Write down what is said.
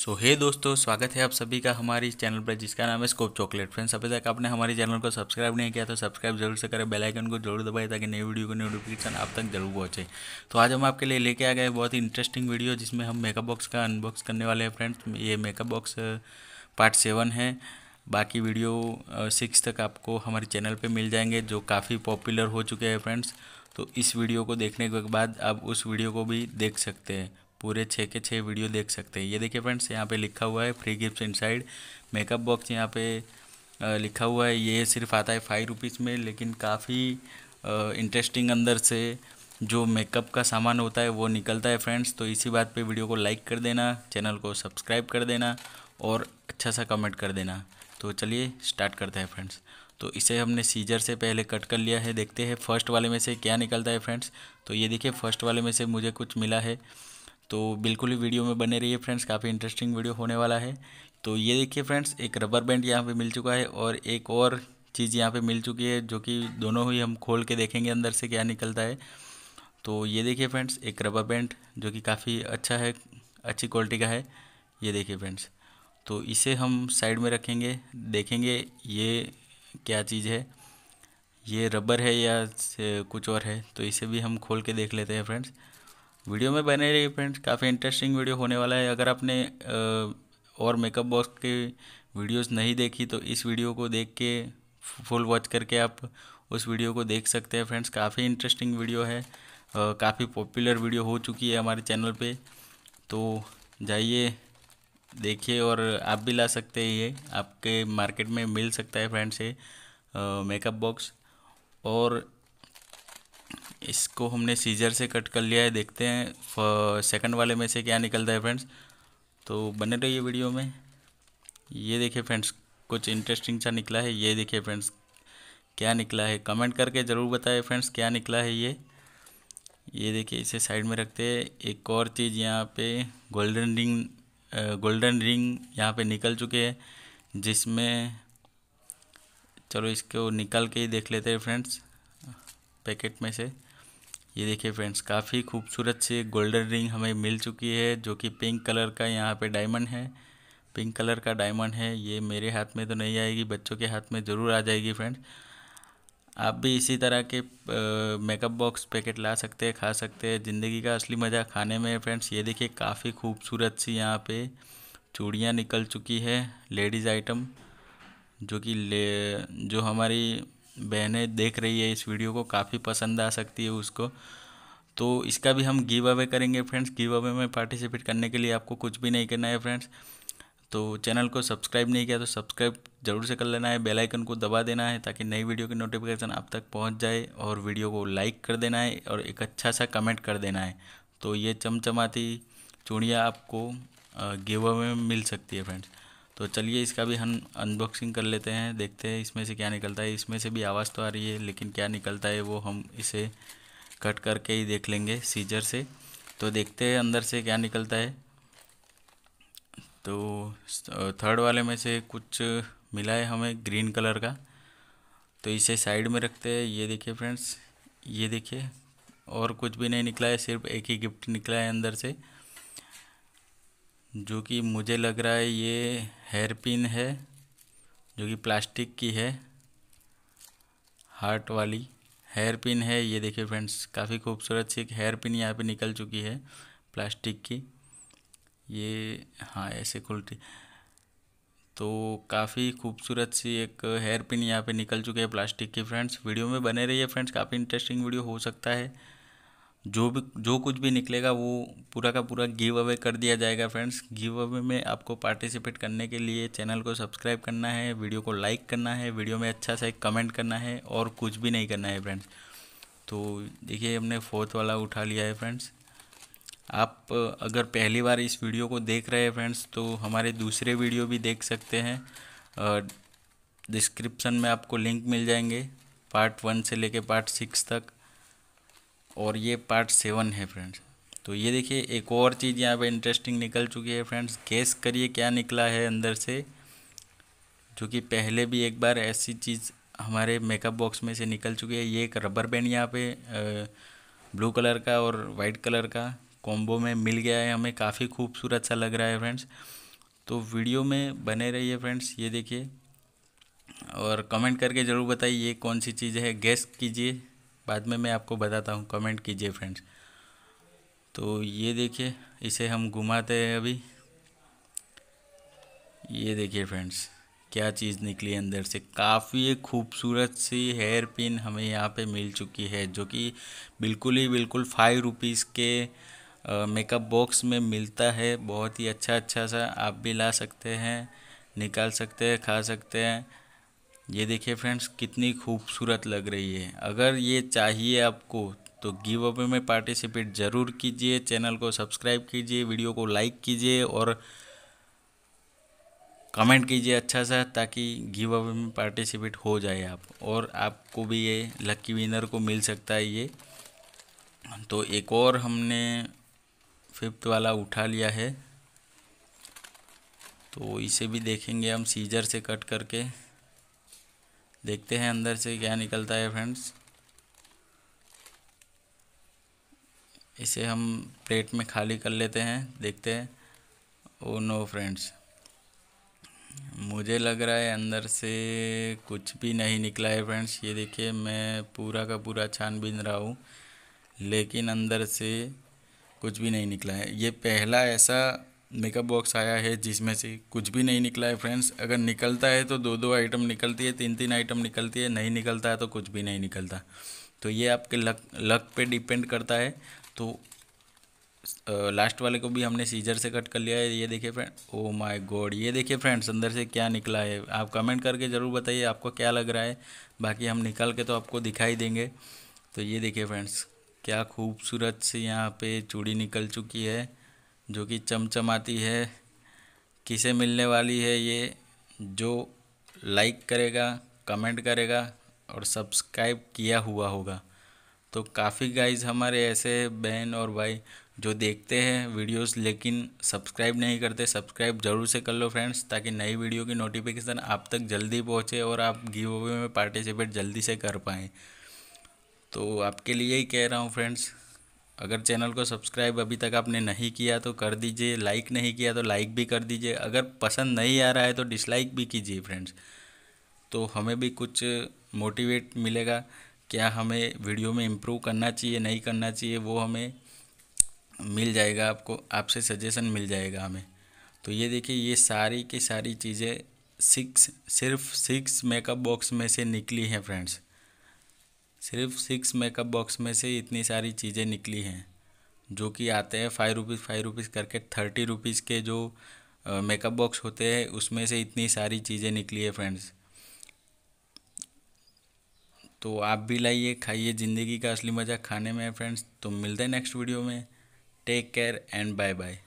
सो so, हे hey दोस्तों स्वागत है आप सभी का हमारी चैनल पर जिसका नाम है स्कोप चॉकलेट फ्रेंड्स अभी तक आपने हमारे चैनल को सब्सक्राइब नहीं किया तो सब्सक्राइब जरूर से करें बेल आइकन को जरूर दबाएं ताकि नई वीडियो को नोटिफिकेशन आप तक जरूर पहुंचे तो आज हम आपके लिए लेके आ गए बहुत ही इंटरेस्टिंग वीडियो जिसमें हम मेकअप बॉक्स का अनबॉक्स करने वाले हैं फ्रेंड्स ये मेकअप बॉक्स पार्ट सेवन है बाकी वीडियो सिक्स uh, तक आपको हमारे चैनल पर मिल जाएंगे जो काफ़ी पॉपुलर हो चुके हैं फ्रेंड्स तो इस वीडियो को देखने के बाद आप उस वीडियो को भी देख सकते हैं पूरे छः के छः वीडियो देख सकते हैं ये देखिए फ्रेंड्स यहाँ पे लिखा हुआ है free gift inside makeup box यहाँ पे लिखा हुआ है ये सिर्फ आता है फाइव रुपीज़ में लेकिन काफ़ी इंटरेस्टिंग अंदर से जो मेकअप का सामान होता है वो निकलता है फ्रेंड्स तो इसी बात पे वीडियो को लाइक कर देना चैनल को सब्सक्राइब कर देना और अच्छा सा कमेंट कर देना तो चलिए स्टार्ट करते हैं फ्रेंड्स तो इसे हमने सीजर से पहले कट कर लिया है देखते हैं फर्स्ट वाले में से क्या निकलता है फ्रेंड्स तो ये देखिए फर्स्ट वाले में से मुझे कुछ मिला है तो बिल्कुल ही वीडियो में बने रहिए फ्रेंड्स काफ़ी इंटरेस्टिंग वीडियो होने वाला है तो ये देखिए फ्रेंड्स एक रबर बैंड यहाँ पे मिल चुका है और एक और चीज़ यहाँ पे मिल चुकी है जो कि दोनों ही हम खोल के देखेंगे अंदर से क्या निकलता है तो ये देखिए फ्रेंड्स एक रबर बैंड जो कि काफ़ी अच्छा है अच्छी क्वालिटी का है ये देखिए फ्रेंड्स तो इसे हम साइड में रखेंगे देखेंगे ये क्या चीज़ है ये रबर है या कुछ और है तो इसे भी हम खोल के देख लेते हैं फ्रेंड्स वीडियो में बने रहिए फ्रेंड्स काफ़ी इंटरेस्टिंग वीडियो होने वाला है अगर आपने और मेकअप बॉक्स के वीडियोस नहीं देखी तो इस वीडियो को देख के फुल वॉच करके आप उस वीडियो को देख सकते हैं फ्रेंड्स काफ़ी इंटरेस्टिंग वीडियो है काफ़ी पॉपुलर वीडियो हो चुकी है हमारे चैनल पर तो जाइए देखिए और आप भी ला सकते हैं ये आपके मार्केट में मिल सकता है फ्रेंड्स ये मेकअप बॉक्स और इसको हमने सीजर से कट कर लिया है देखते हैं सेकंड वाले में से क्या निकलता है फ्रेंड्स तो बने रहिए वीडियो में ये देखिए फ्रेंड्स कुछ इंटरेस्टिंग सा निकला है ये देखिए फ्रेंड्स क्या निकला है कमेंट करके ज़रूर बताएं फ्रेंड्स क्या निकला है ये ये देखिए इसे साइड में रखते हैं एक और चीज़ यहाँ पे गोल्डन रिंग गोल्डन रिंग यहाँ पे निकल चुके हैं जिसमें चलो इसको निकाल के ही देख लेते हैं फ्रेंड्स पैकेट में से ये देखिए फ्रेंड्स काफ़ी खूबसूरत सी गोल्डन रिंग हमें मिल चुकी है जो कि पिंक कलर का यहाँ पे डायमंड है पिंक कलर का डायमंड है ये मेरे हाथ में तो नहीं आएगी बच्चों के हाथ में ज़रूर आ जाएगी फ्रेंड्स आप भी इसी तरह के मेकअप बॉक्स पैकेट ला सकते हैं खा सकते हैं ज़िंदगी का असली मज़ा खाने में फ्रेंड्स ये देखिए काफ़ी खूबसूरत सी यहाँ पे चूड़ियाँ निकल चुकी है लेडीज़ आइटम जो कि ले जो हमारी बहनें देख रही है इस वीडियो को काफ़ी पसंद आ सकती है उसको तो इसका भी हम गिव अवे करेंगे फ्रेंड्स गिव अवे में पार्टिसिपेट करने के लिए आपको कुछ भी नहीं करना है फ्रेंड्स तो चैनल को सब्सक्राइब नहीं किया तो सब्सक्राइब जरूर से कर लेना है बेल आइकन को दबा देना है ताकि नई वीडियो की नोटिफिकेशन आप तक पहुंच जाए और वीडियो को लाइक कर देना है और एक अच्छा सा कमेंट कर देना है तो ये चमचमाती चूड़ियाँ आपको गिव अवे में मिल सकती है फ्रेंड्स तो चलिए इसका भी हम अनबॉक्सिंग कर लेते हैं देखते हैं इसमें से क्या निकलता है इसमें से भी आवाज़ तो आ रही है लेकिन क्या निकलता है वो हम इसे कट करके ही देख लेंगे सीजर से तो देखते हैं अंदर से क्या निकलता है तो थर्ड वाले में से कुछ मिला है हमें ग्रीन कलर का तो इसे साइड में रखते हैं ये देखिए फ्रेंड्स ये देखिए और कुछ भी नहीं निकला है सिर्फ एक ही गिफ्ट निकला है अंदर से जो कि मुझे लग रहा है ये हेयर पिन है जो कि प्लास्टिक की है हार्ट वाली हेयर पिन है ये देखिए फ्रेंड्स काफ़ी खूबसूरत सी एक हेयर पिन यहाँ पे निकल चुकी है प्लास्टिक की ये हाँ ऐसे खुलती तो काफ़ी खूबसूरत सी एक हेयर पिन यहाँ पे निकल चुके है प्लास्टिक की फ्रेंड्स वीडियो में बने रहिए फ्रेंड्स काफ़ी इंटरेस्टिंग वीडियो हो सकता है जो भी जो कुछ भी निकलेगा वो पूरा का पूरा गिव अवे कर दिया जाएगा फ्रेंड्स गिव अवे में आपको पार्टिसिपेट करने के लिए चैनल को सब्सक्राइब करना है वीडियो को लाइक करना है वीडियो में अच्छा सा एक कमेंट करना है और कुछ भी नहीं करना है फ्रेंड्स तो देखिए हमने फोर्थ वाला उठा लिया है फ्रेंड्स आप अगर पहली बार इस वीडियो को देख रहे हैं फ्रेंड्स तो हमारे दूसरे वीडियो भी देख सकते हैं डिस्क्रिप्शन में आपको लिंक मिल जाएंगे पार्ट वन से लेके पार्ट सिक्स तक और ये पार्ट सेवन है फ्रेंड्स तो ये देखिए एक और चीज़ यहाँ पे इंटरेस्टिंग निकल चुकी है फ्रेंड्स गैस करिए क्या निकला है अंदर से जो कि पहले भी एक बार ऐसी चीज़ हमारे मेकअप बॉक्स में से निकल चुकी है ये एक रबर बैंड यहाँ पे ब्लू कलर का और वाइट कलर का कॉम्बो में मिल गया है हमें काफ़ी खूबसूरत सा लग रहा है फ्रेंड्स तो वीडियो में बने रहिए फ्रेंड्स ये देखिए और कमेंट करके ज़रूर बताइए ये कौन सी चीज़ है गैस कीजिए बाद में मैं आपको बताता हूँ कमेंट कीजिए फ्रेंड्स तो ये देखिए इसे हम घुमाते हैं अभी ये देखिए फ्रेंड्स क्या चीज़ निकली अंदर से काफ़ी खूबसूरत सी हेयर पिन हमें यहाँ पे मिल चुकी है जो कि बिल्कुल ही बिल्कुल फाइव रुपीज़ के मेकअप बॉक्स में मिलता है बहुत ही अच्छा अच्छा सा आप भी ला सकते हैं निकाल सकते हैं खा सकते हैं ये देखिए फ्रेंड्स कितनी खूबसूरत लग रही है अगर ये चाहिए आपको तो गिव अवे में पार्टिसिपेट ज़रूर कीजिए चैनल को सब्सक्राइब कीजिए वीडियो को लाइक कीजिए और कमेंट कीजिए अच्छा सा ताकि गिव अवे में पार्टिसिपेट हो जाए आप और आपको भी ये लकी विनर को मिल सकता है ये तो एक और हमने फिफ्थ वाला उठा लिया है तो इसे भी देखेंगे हम सीजर से कट करके देखते हैं अंदर से क्या निकलता है फ्रेंड्स इसे हम प्लेट में खाली कर लेते हैं देखते हैं ओ नो फ्रेंड्स मुझे लग रहा है अंदर से कुछ भी नहीं निकला है फ्रेंड्स ये देखिए मैं पूरा का पूरा छानबीन रहा हूँ लेकिन अंदर से कुछ भी नहीं निकला है ये पहला ऐसा मेकअप बॉक्स आया है जिसमें से कुछ भी नहीं निकला है फ्रेंड्स अगर निकलता है तो दो दो आइटम निकलती है तीन तीन आइटम निकलती है नहीं निकलता है तो कुछ भी नहीं निकलता तो ये आपके लक लक पे डिपेंड करता है तो लास्ट वाले को भी हमने सीजर से कट कर लिया है ये देखिए फ्रेंड ओ माय गॉड ये देखिए फ्रेंड्स अंदर से क्या निकला है आप कमेंट करके ज़रूर बताइए आपको क्या लग रहा है बाकी हम निकाल के तो आपको दिखाई देंगे तो ये देखिए फ्रेंड्स क्या खूबसूरत से यहाँ पे चूड़ी निकल चुकी है जो कि चमचमाती है किसे मिलने वाली है ये जो लाइक करेगा कमेंट करेगा और सब्सक्राइब किया हुआ होगा तो काफ़ी गाइज हमारे ऐसे बहन और भाई जो देखते हैं वीडियोस लेकिन सब्सक्राइब नहीं करते सब्सक्राइब जरूर से कर लो फ्रेंड्स ताकि नई वीडियो की नोटिफिकेशन आप तक जल्दी पहुंचे और आप गिव अवे में पार्टिसिपेट जल्दी से कर पाएँ तो आपके लिए ही कह रहा हूँ फ्रेंड्स अगर चैनल को सब्सक्राइब अभी तक आपने नहीं किया तो कर दीजिए लाइक नहीं किया तो लाइक भी कर दीजिए अगर पसंद नहीं आ रहा है तो डिसलाइक भी कीजिए फ्रेंड्स तो हमें भी कुछ मोटिवेट मिलेगा क्या हमें वीडियो में इम्प्रूव करना चाहिए नहीं करना चाहिए वो हमें मिल जाएगा आपको आपसे सजेशन मिल जाएगा हमें तो ये देखिए ये सारी की सारी चीज़ें सिक्स सिर्फ सिक्स मेकअप बॉक्स में से निकली हैं फ्रेंड्स सिर्फ सिक्स मेकअप बॉक्स में से इतनी सारी चीज़ें निकली हैं जो कि आते हैं फाइव रुपीज़ फाइव रुपीज़ करके थर्टी रुपीज़ के जो मेकअप बॉक्स होते हैं उसमें से इतनी सारी चीज़ें निकली है फ्रेंड्स तो आप भी लाइए खाइए ज़िंदगी का असली मज़ा खाने में है फ्रेंड्स तो मिलते हैं नेक्स्ट वीडियो में take care and bye bye